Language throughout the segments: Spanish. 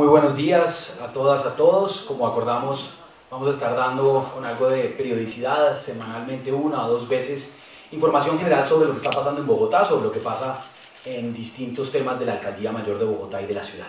Muy buenos días a todas, a todos. Como acordamos, vamos a estar dando con algo de periodicidad, semanalmente una o dos veces, información general sobre lo que está pasando en Bogotá, sobre lo que pasa en distintos temas de la Alcaldía Mayor de Bogotá y de la ciudad.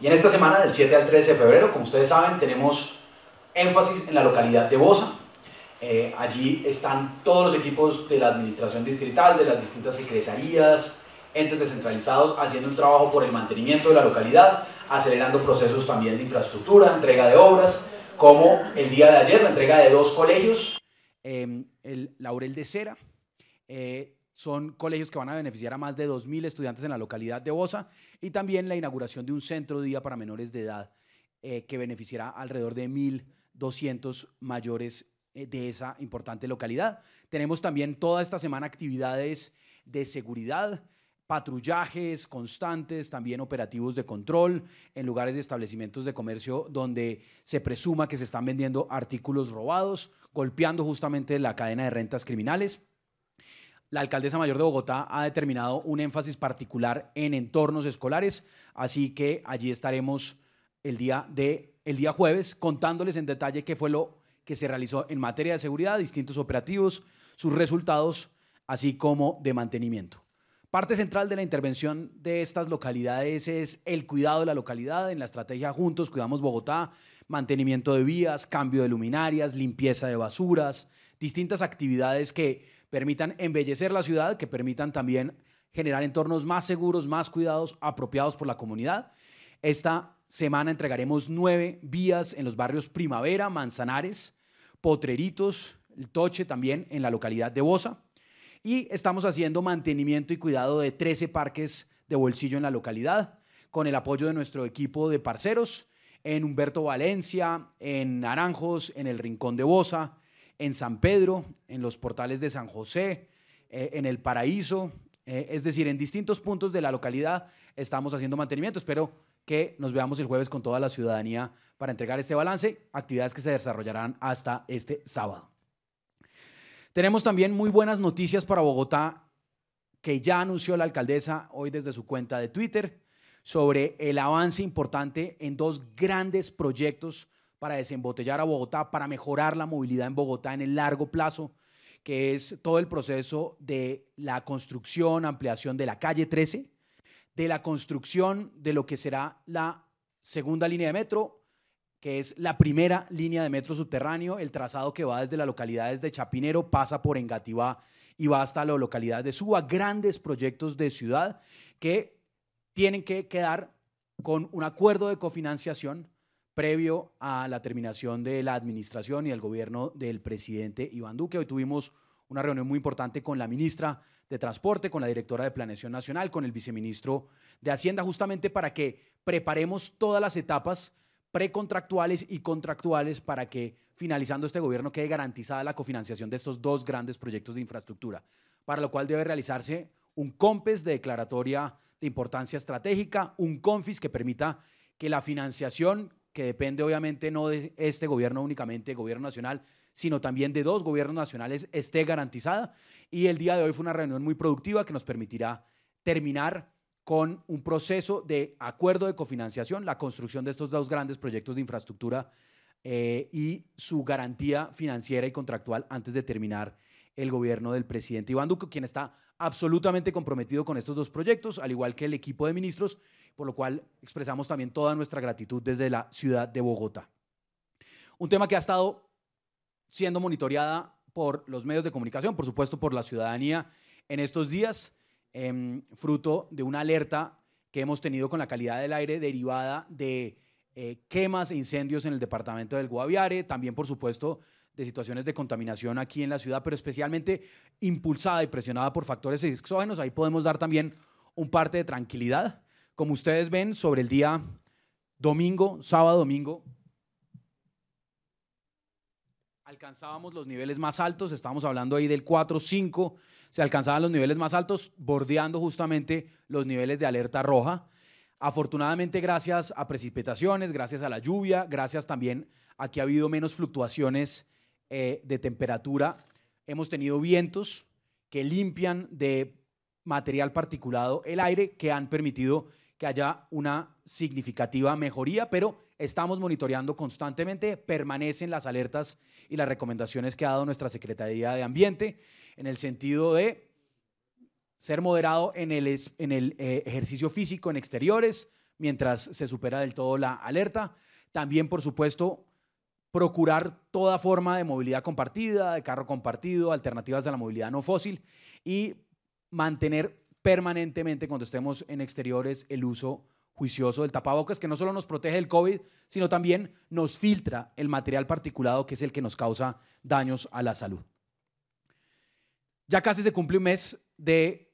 Y en esta semana, del 7 al 13 de febrero, como ustedes saben, tenemos énfasis en la localidad de Bosa. Eh, allí están todos los equipos de la administración distrital, de las distintas secretarías, entes descentralizados haciendo un trabajo por el mantenimiento de la localidad, acelerando procesos también de infraestructura, entrega de obras, como el día de ayer la entrega de dos colegios. Em, el Laurel de Cera. Eh, son colegios que van a beneficiar a más de 2.000 estudiantes en la localidad de Bosa y también la inauguración de un centro de día para menores de edad eh, que beneficiará alrededor de 1.200 mayores eh, de esa importante localidad. Tenemos también toda esta semana actividades de seguridad, patrullajes constantes, también operativos de control en lugares de establecimientos de comercio donde se presuma que se están vendiendo artículos robados, golpeando justamente la cadena de rentas criminales. La alcaldesa mayor de Bogotá ha determinado un énfasis particular en entornos escolares, así que allí estaremos el día de el día jueves contándoles en detalle qué fue lo que se realizó en materia de seguridad, distintos operativos, sus resultados, así como de mantenimiento. Parte central de la intervención de estas localidades es el cuidado de la localidad en la estrategia Juntos Cuidamos Bogotá, mantenimiento de vías, cambio de luminarias, limpieza de basuras, distintas actividades que permitan embellecer la ciudad, que permitan también generar entornos más seguros, más cuidados, apropiados por la comunidad. Esta semana entregaremos nueve vías en los barrios Primavera, Manzanares, Potreritos, El Toche también en la localidad de Bosa. Y estamos haciendo mantenimiento y cuidado de 13 parques de bolsillo en la localidad, con el apoyo de nuestro equipo de parceros en Humberto Valencia, en Naranjos, en el Rincón de Bosa, en San Pedro, en los portales de San José, eh, en El Paraíso, eh, es decir, en distintos puntos de la localidad estamos haciendo mantenimiento. Espero que nos veamos el jueves con toda la ciudadanía para entregar este balance, actividades que se desarrollarán hasta este sábado. Tenemos también muy buenas noticias para Bogotá, que ya anunció la alcaldesa hoy desde su cuenta de Twitter sobre el avance importante en dos grandes proyectos para desembotellar a Bogotá, para mejorar la movilidad en Bogotá en el largo plazo, que es todo el proceso de la construcción, ampliación de la calle 13, de la construcción de lo que será la segunda línea de metro que es la primera línea de metro subterráneo, el trazado que va desde las localidades de Chapinero, pasa por Engativá y va hasta la localidad de Suba. Grandes proyectos de ciudad que tienen que quedar con un acuerdo de cofinanciación previo a la terminación de la administración y el gobierno del presidente Iván Duque. Hoy tuvimos una reunión muy importante con la ministra de Transporte, con la directora de Planeación Nacional, con el viceministro de Hacienda, justamente para que preparemos todas las etapas precontractuales y contractuales para que finalizando este gobierno quede garantizada la cofinanciación de estos dos grandes proyectos de infraestructura, para lo cual debe realizarse un COMPES de declaratoria de importancia estratégica, un CONFIS que permita que la financiación, que depende obviamente no de este gobierno únicamente, gobierno nacional, sino también de dos gobiernos nacionales, esté garantizada. Y el día de hoy fue una reunión muy productiva que nos permitirá terminar con un proceso de acuerdo de cofinanciación, la construcción de estos dos grandes proyectos de infraestructura eh, y su garantía financiera y contractual antes de terminar el gobierno del presidente Iván Duque, quien está absolutamente comprometido con estos dos proyectos, al igual que el equipo de ministros, por lo cual expresamos también toda nuestra gratitud desde la ciudad de Bogotá. Un tema que ha estado siendo monitoreada por los medios de comunicación, por supuesto por la ciudadanía en estos días. Em, fruto de una alerta que hemos tenido con la calidad del aire derivada de eh, quemas e incendios en el departamento del Guaviare, también por supuesto de situaciones de contaminación aquí en la ciudad, pero especialmente impulsada y presionada por factores exógenos. Ahí podemos dar también un parte de tranquilidad. Como ustedes ven, sobre el día domingo, sábado, domingo, alcanzábamos los niveles más altos, estamos hablando ahí del 4, 5, se alcanzaban los niveles más altos, bordeando justamente los niveles de alerta roja. Afortunadamente, gracias a precipitaciones, gracias a la lluvia, gracias también a que ha habido menos fluctuaciones eh, de temperatura, hemos tenido vientos que limpian de material particulado el aire que han permitido que haya una significativa mejoría, pero estamos monitoreando constantemente, permanecen las alertas y las recomendaciones que ha dado nuestra Secretaría de Ambiente en el sentido de ser moderado en el, eh, ejercicio físico en exteriores mientras se supera del todo la alerta. También, por supuesto, procurar toda forma de movilidad compartida, de carro compartido, alternativas a la movilidad no fósil y mantener permanentemente cuando estemos en exteriores el uso juicioso del tapabocas, que no solo nos protege del COVID, sino también nos filtra el material particulado, que es el que nos causa daños a la salud. Ya casi se cumple un mes de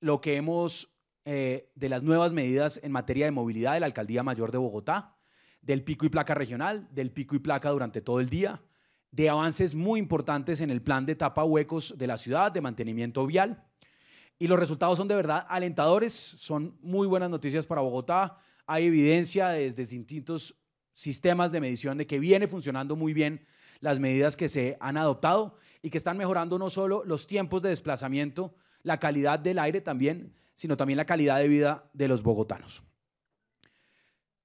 lo que hemos, eh, de las nuevas medidas en materia de movilidad de la Alcaldía Mayor de Bogotá, del pico y placa regional, del pico y placa durante todo el día, de avances muy importantes en el plan de tapa huecos de la ciudad, de mantenimiento vial y los resultados son de verdad alentadores, son muy buenas noticias para Bogotá. Hay evidencia desde distintos sistemas de medición de que viene funcionando muy bien las medidas que se han adoptado y que están mejorando no solo los tiempos de desplazamiento, la calidad del aire también, sino también la calidad de vida de los bogotanos.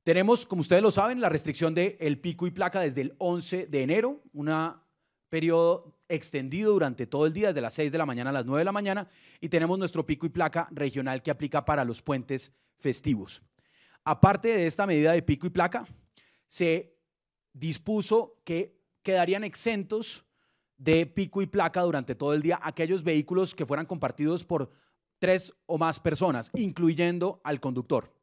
Tenemos, como ustedes lo saben, la restricción del el pico y placa desde el 11 de enero, un periodo extendido durante todo el día, desde las 6 de la mañana a las 9 de la mañana, y tenemos nuestro pico y placa regional que aplica para los puentes festivos. Aparte de esta medida de pico y placa, se dispuso que quedarían exentos de pico y placa durante todo el día aquellos vehículos que fueran compartidos por tres o más personas, incluyendo al conductor.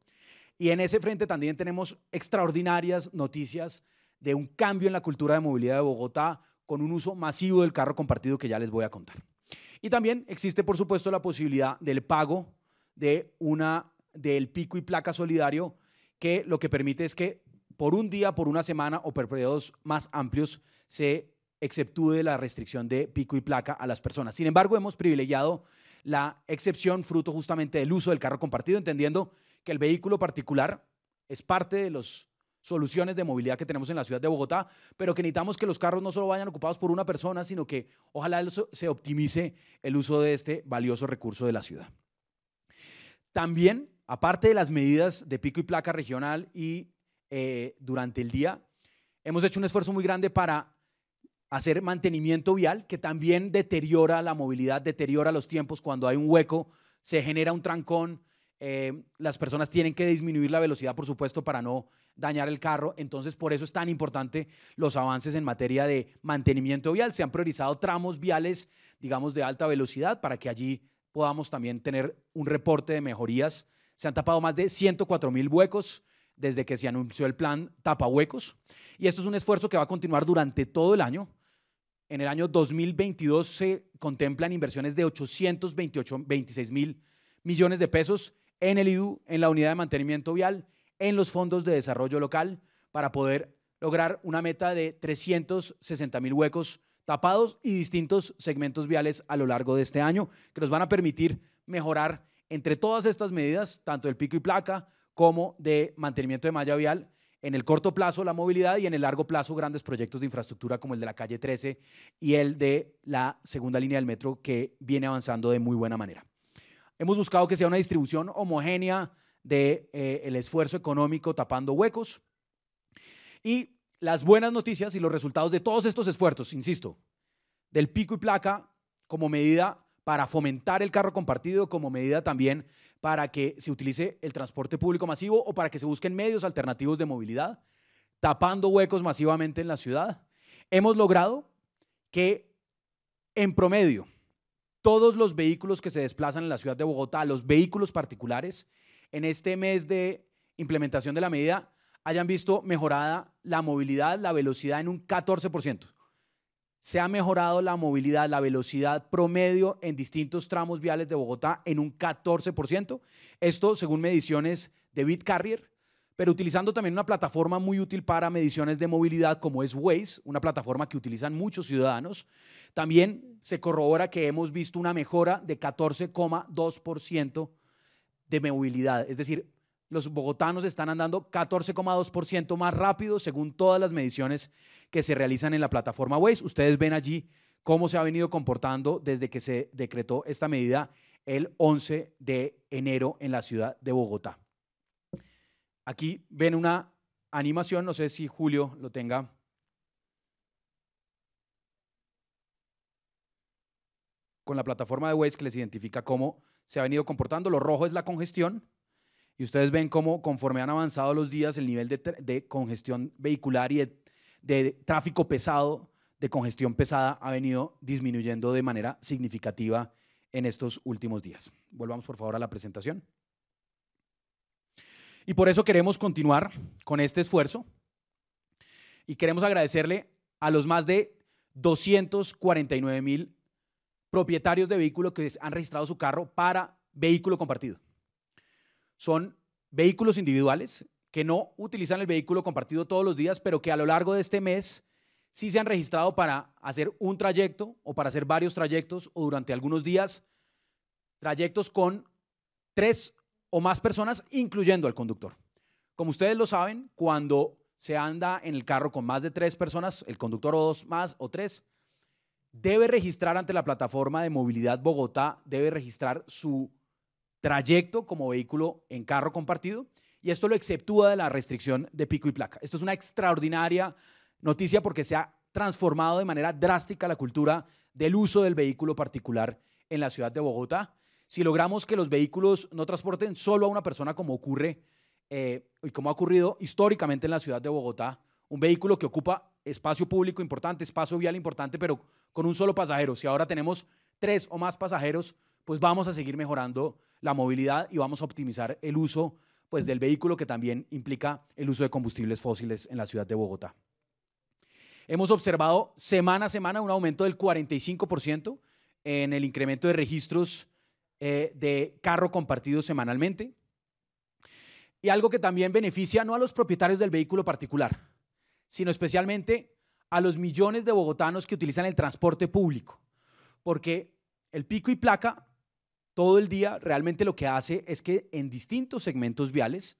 Y en ese frente también tenemos extraordinarias noticias de un cambio en la cultura de movilidad de Bogotá, con un uso masivo del carro compartido que ya les voy a contar. Y también existe, por supuesto, la posibilidad del pago de una del pico y placa solidario, que lo que permite es que por un día, por una semana o por periodos más amplios se exceptúe la restricción de pico y placa a las personas. Sin embargo, hemos privilegiado la excepción fruto justamente del uso del carro compartido, entendiendo que el vehículo particular es parte de los soluciones de movilidad que tenemos en la ciudad de Bogotá, pero que necesitamos que los carros no solo vayan ocupados por una persona, sino que ojalá se optimice el uso de este valioso recurso de la ciudad. También, aparte de las medidas de pico y placa regional y eh, durante el día, hemos hecho un esfuerzo muy grande para hacer mantenimiento vial, que también deteriora la movilidad, deteriora los tiempos. Cuando hay un hueco, se genera un trancón, eh, las personas tienen que disminuir la velocidad, por supuesto, para no dañar el carro. Entonces, por eso es tan importante los avances en materia de mantenimiento vial. Se han priorizado tramos viales, digamos, de alta velocidad para que allí podamos también tener un reporte de mejorías. Se han tapado más de 104 mil huecos desde que se anunció el plan Tapa Huecos. Y esto es un esfuerzo que va a continuar durante todo el año. En el año 2022 se contemplan inversiones de 826 mil millones de pesos en el IDU, en la unidad de mantenimiento vial, en los fondos de desarrollo local, para poder lograr una meta de 360 mil huecos tapados y distintos segmentos viales a lo largo de este año, que nos van a permitir mejorar entre todas estas medidas, tanto del pico y placa como de mantenimiento de malla vial, en el corto plazo la movilidad y en el largo plazo grandes proyectos de infraestructura como el de la calle 13 y el de la segunda línea del metro que viene avanzando de muy buena manera. Hemos buscado que sea una distribución homogénea del eh, esfuerzo económico tapando huecos. Y las buenas noticias y los resultados de todos estos esfuerzos, insisto, del pico y placa como medida para fomentar el carro compartido, como medida también para que se utilice el transporte público masivo o para que se busquen medios alternativos de movilidad, tapando huecos masivamente en la ciudad. Hemos logrado que en promedio todos los vehículos que se desplazan en la ciudad de Bogotá, los vehículos particulares, en este mes de implementación de la medida, hayan visto mejorada la movilidad, la velocidad en un 14%. Se ha mejorado la movilidad, la velocidad promedio en distintos tramos viales de Bogotá en un 14%. Esto según mediciones de Bitcarrier pero utilizando también una plataforma muy útil para mediciones de movilidad como es Waze, una plataforma que utilizan muchos ciudadanos. También se corrobora que hemos visto una mejora de 14,2% de movilidad, es decir, los bogotanos están andando 14,2% más rápido según todas las mediciones que se realizan en la plataforma Waze. Ustedes ven allí cómo se ha venido comportando desde que se decretó esta medida el 11 de enero en la ciudad de Bogotá. Aquí ven una animación, no sé si Julio lo tenga. Con la plataforma de Waze que les identifica cómo se ha venido comportando. Lo rojo es la congestión. Y ustedes ven cómo conforme han avanzado los días, el nivel de, congestión vehicular y de tráfico pesado, de congestión pesada, ha venido disminuyendo de manera significativa en estos últimos días. Volvamos por favor a la presentación. Y por eso queremos continuar con este esfuerzo y queremos agradecerle a los más de 249 mil propietarios de vehículos que han registrado su carro para vehículo compartido. Son vehículos individuales que no utilizan el vehículo compartido todos los días, pero que a lo largo de este mes sí se han registrado para hacer un trayecto o para hacer varios trayectos o durante algunos días, trayectos con tres o más personas, incluyendo al conductor. Como ustedes lo saben, cuando se anda en el carro con más de tres personas, el conductor o dos más o tres, debe registrar ante la plataforma de movilidad Bogotá, debe registrar su trayecto como vehículo en carro compartido y esto lo exceptúa de la restricción de pico y placa. Esto es una extraordinaria noticia porque se ha transformado de manera drástica la cultura del uso del vehículo particular en la ciudad de Bogotá si logramos que los vehículos no transporten solo a una persona como ocurre eh, y como ha ocurrido históricamente en la ciudad de Bogotá, un vehículo que ocupa espacio público importante, espacio vial importante, pero con un solo pasajero. Si ahora tenemos tres o más pasajeros, pues vamos a seguir mejorando la movilidad y vamos a optimizar el uso pues, del vehículo que también implica el uso de combustibles fósiles en la ciudad de Bogotá. Hemos observado semana a semana un aumento del 45% en el incremento de registros eh, de carro compartido semanalmente. Y algo que también beneficia no a los propietarios del vehículo particular, sino especialmente a los millones de bogotanos que utilizan el transporte público, porque el pico y placa todo el día realmente lo que hace es que en distintos segmentos viales,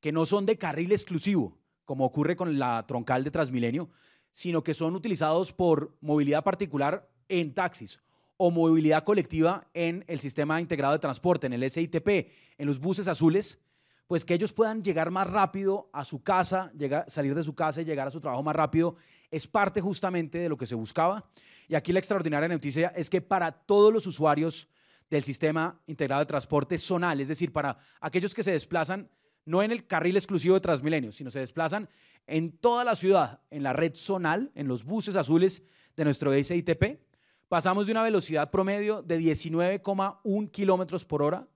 que no son de carril exclusivo, como ocurre con la troncal de Transmilenio, sino que son utilizados por movilidad particular en taxis o movilidad colectiva en el sistema integrado de transporte, en el SITP, en los buses azules, pues que ellos puedan llegar más rápido a su casa, salir de su casa y llegar a su trabajo más rápido, es parte justamente de lo que se buscaba. Y aquí la extraordinaria noticia es que para todos los usuarios del sistema integrado de transporte zonal, es decir, para aquellos que se desplazan no en el carril exclusivo de Transmilenio, sino se desplazan en toda la ciudad, en la red zonal, en los buses azules de nuestro SITP, Pasamos de una velocidad promedio de 19,1 kilómetros por hora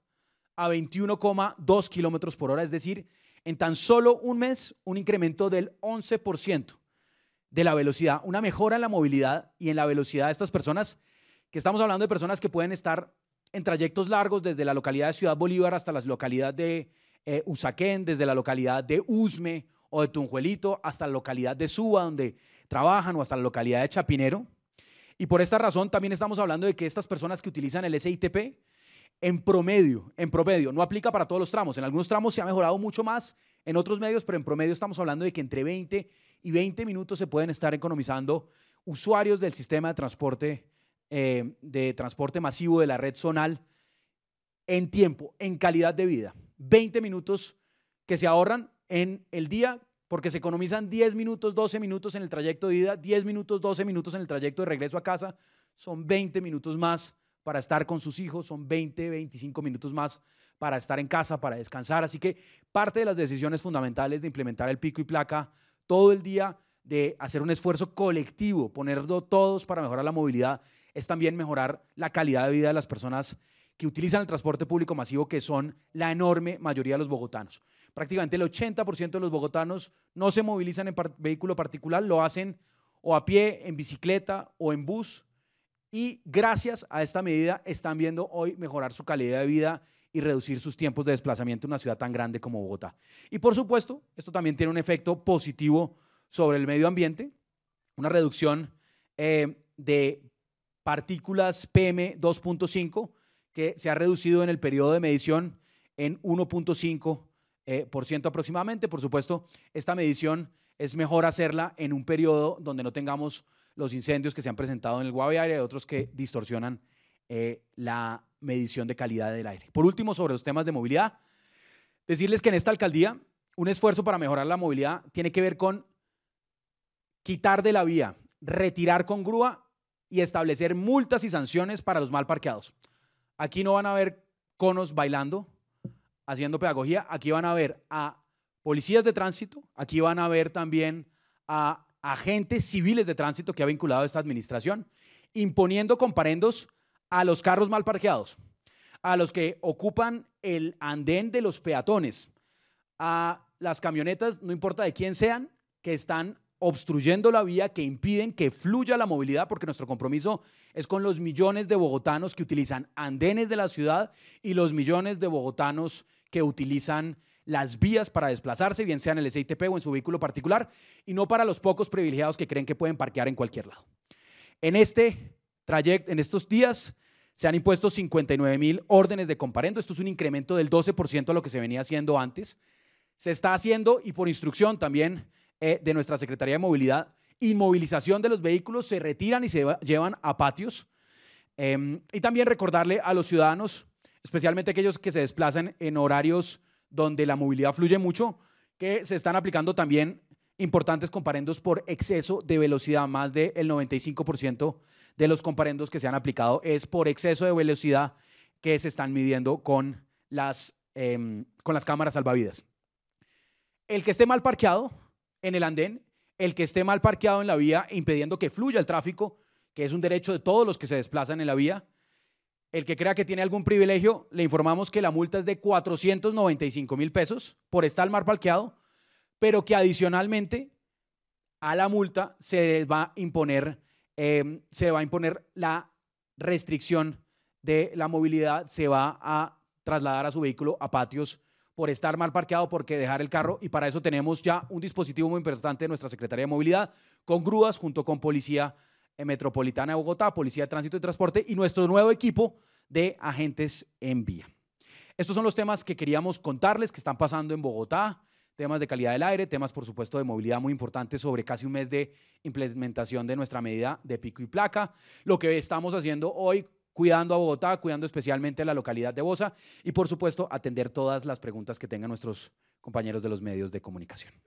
a 21,2 kilómetros por hora, es decir, en tan solo un mes, un incremento del 11% de la velocidad, una mejora en la movilidad y en la velocidad de estas personas, que estamos hablando de personas que pueden estar en trayectos largos desde la localidad de Ciudad Bolívar hasta la localidad de eh, Usaquén, desde la localidad de Usme o de Tunjuelito hasta la localidad de Suba, donde trabajan, o hasta la localidad de Chapinero. Y por esta razón también estamos hablando de que estas personas que utilizan el SITP, en promedio, en promedio, no aplica para todos los tramos. En algunos tramos se ha mejorado mucho más, en otros medios, pero en promedio estamos hablando de que entre 20 y 20 minutos se pueden estar economizando usuarios del sistema de transporte, eh, de transporte masivo de la red zonal en tiempo, en calidad de vida. 20 minutos que se ahorran en el día porque se economizan 10 minutos, 12 minutos en el trayecto de ida, 10 minutos, 12 minutos en el trayecto de regreso a casa, son 20 minutos más para estar con sus hijos, son 20, 25 minutos más para estar en casa, para descansar. Así que parte de las decisiones fundamentales de implementar el pico y placa todo el día, de hacer un esfuerzo colectivo, ponerlo todos para mejorar la movilidad, es también mejorar la calidad de vida de las personas que utilizan el transporte público masivo, que son la enorme mayoría de los bogotanos prácticamente el 80% de los bogotanos no se movilizan en vehículo particular, lo hacen o a pie, en bicicleta o en bus. Y gracias a esta medida están viendo hoy mejorar su calidad de vida y reducir sus tiempos de desplazamiento en una ciudad tan grande como Bogotá. Y por supuesto, esto también tiene un efecto positivo sobre el medio ambiente, una reducción eh, de partículas PM 2.5 que se ha reducido en el periodo de medición en 1.5 eh, por ciento aproximadamente. Por supuesto, esta medición es mejor hacerla en un periodo donde no tengamos los incendios que se han presentado en el Guaviare y otros que distorsionan eh, la medición de calidad del aire. Por último, sobre los temas de movilidad, decirles que en esta alcaldía un esfuerzo para mejorar la movilidad tiene que ver con quitar de la vía, retirar con grúa y establecer multas y sanciones para los mal parqueados. Aquí no van a haber conos bailando, haciendo pedagogía. Aquí van a ver a policías de tránsito, aquí van a ver también a agentes civiles de tránsito que ha vinculado esta administración, imponiendo comparendos a los carros mal parqueados, a los que ocupan el andén de los peatones, a las camionetas, no importa de quién sean, que están obstruyendo la vía, que impiden que fluya la movilidad, porque nuestro compromiso es con los millones de bogotanos que utilizan andenes de la ciudad y los millones de bogotanos que utilizan las vías para desplazarse, bien sea en el SITP o en su vehículo particular, y no para los pocos privilegiados que creen que pueden parquear en cualquier lado. En este trayecto, en estos días, se han impuesto 59 mil órdenes de comparendo. Esto es un incremento del 12% a lo que se venía haciendo antes. Se está haciendo y por instrucción también eh, de nuestra Secretaría de Movilidad, y movilización de los vehículos, se retiran y se llevan a patios. Em, y también recordarle a los ciudadanos, especialmente aquellos que se desplazan en horarios donde la movilidad fluye mucho, que se están aplicando también importantes comparendos por exceso de velocidad. Más del 95% de los comparendos que se han aplicado es por exceso de velocidad que se están midiendo con las, em, con las cámaras salvavidas. El que esté mal parqueado en el andén, el que esté mal parqueado en la vía, e impidiendo que fluya el tráfico, que es un derecho de todos los que se desplazan en la vía. El que crea que tiene algún privilegio, le informamos que la multa es de 495 mil pesos por estar mal parqueado, pero que adicionalmente a la multa se va a imponer, em, se va a imponer la restricción de la movilidad, se va a trasladar a su vehículo a patios por estar mal parqueado, porque dejar el carro. Y para eso tenemos ya un dispositivo muy importante de nuestra Secretaría de Movilidad, con grúas junto con Policía eh, Metropolitana de Bogotá, Policía de Tránsito y Transporte y nuestro nuevo equipo de agentes en vía. Estos son los temas que queríamos contarles que están pasando en Bogotá temas de calidad del aire, temas por supuesto de movilidad muy importantes sobre casi un mes de implementación de nuestra medida de pico y placa. Lo que estamos haciendo hoy cuidando a Bogotá, cuidando especialmente la localidad de Bosa y por supuesto atender todas las preguntas que tengan nuestros compañeros de los medios de comunicación.